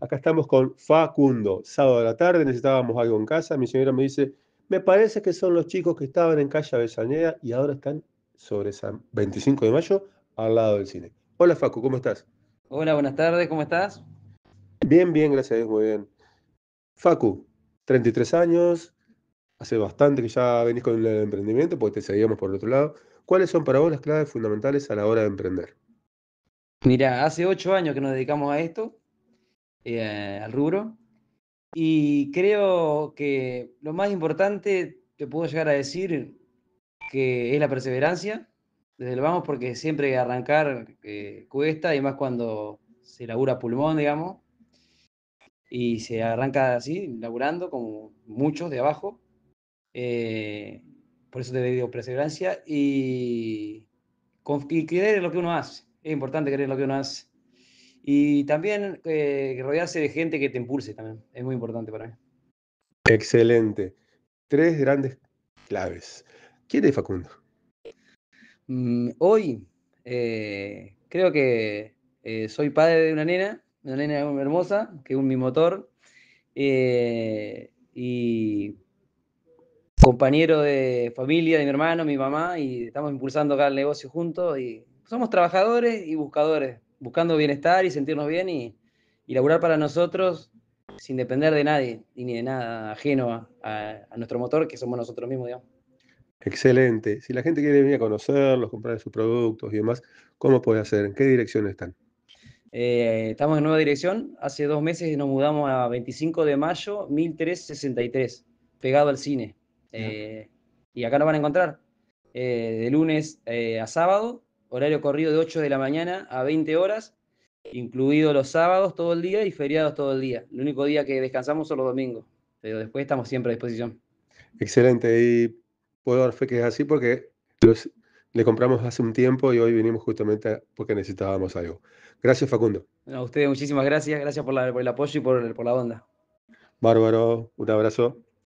Acá estamos con Facundo. Sábado de la tarde necesitábamos algo en casa. Mi señora me dice, me parece que son los chicos que estaban en calle Avellaneda y ahora están sobre San 25 de mayo al lado del cine. Hola Facu, ¿cómo estás? Hola, buenas tardes, ¿cómo estás? Bien, bien, gracias a muy bien. Facu, 33 años, hace bastante que ya venís con el emprendimiento, porque te seguíamos por el otro lado. ¿Cuáles son para vos las claves fundamentales a la hora de emprender? Mira, hace 8 años que nos dedicamos a esto eh, al rubro. Y creo que lo más importante, te puedo llegar a decir, que es la perseverancia, desde el vamos, porque siempre arrancar eh, cuesta, y más cuando se labura pulmón, digamos, y se arranca así, laburando, como muchos de abajo. Eh, por eso te digo perseverancia y, y creer en lo que uno hace. Es importante creer en lo que uno hace. Y también eh, rodearse de gente que te impulse también, es muy importante para mí. Excelente. Tres grandes claves. ¿Quién es Facundo? Mm, hoy eh, creo que eh, soy padre de una nena, una nena hermosa, que es un mi motor, y compañero de familia de mi hermano, mi mamá, y estamos impulsando acá el negocio juntos, y somos trabajadores y buscadores buscando bienestar y sentirnos bien y, y laburar para nosotros sin depender de nadie y ni de nada ajeno a, a, nuestro motor, que somos nosotros mismos, digamos. Excelente. Si la gente quiere venir a conocerlos, comprar sus productos y demás, ¿cómo puede hacer? ¿En qué dirección están? Eh, estamos en nueva dirección. Hace dos meses nos mudamos a 25 de mayo, 1363, pegado al cine. Eh, y acá nos van a encontrar eh, de lunes a sábado, horario corrido de 8 de la mañana a 20 horas, incluido los sábados todo el día y feriados todo el día. El único día que descansamos son los domingos, pero después estamos siempre a disposición. Excelente, y puedo dar fe que es así porque le compramos hace un tiempo y hoy vinimos justamente porque necesitábamos algo. Gracias, Facundo. a ustedes muchísimas gracias, gracias por, el apoyo y por la onda. Bárbaro, un abrazo.